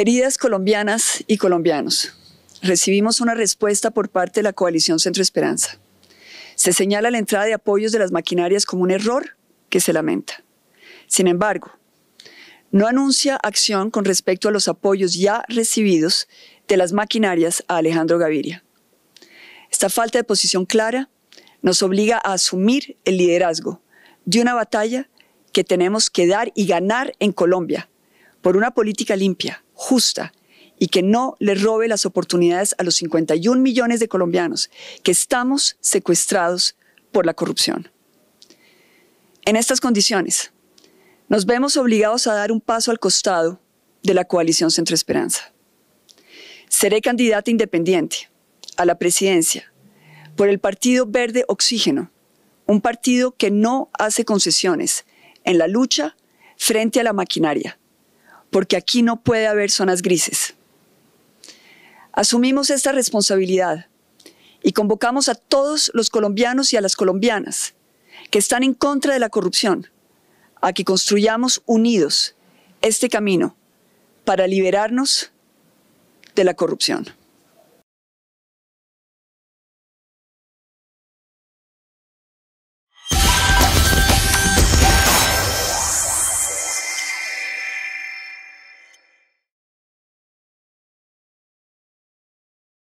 Queridas colombianas y colombianos, recibimos una respuesta por parte de la coalición Centro Esperanza. Se señala la entrada de apoyos de las maquinarias como un error que se lamenta. Sin embargo, no anuncia acción con respecto a los apoyos ya recibidos de las maquinarias a Alejandro Gaviria. Esta falta de posición clara nos obliga a asumir el liderazgo de una batalla que tenemos que dar y ganar en Colombia por una política limpia, justa y que no le robe las oportunidades a los 51 millones de colombianos que estamos secuestrados por la corrupción. En estas condiciones, nos vemos obligados a dar un paso al costado de la coalición Centro Esperanza. Seré candidata independiente a la presidencia por el Partido Verde Oxígeno, un partido que no hace concesiones en la lucha frente a la maquinaria porque aquí no puede haber zonas grises. Asumimos esta responsabilidad y convocamos a todos los colombianos y a las colombianas que están en contra de la corrupción a que construyamos unidos este camino para liberarnos de la corrupción.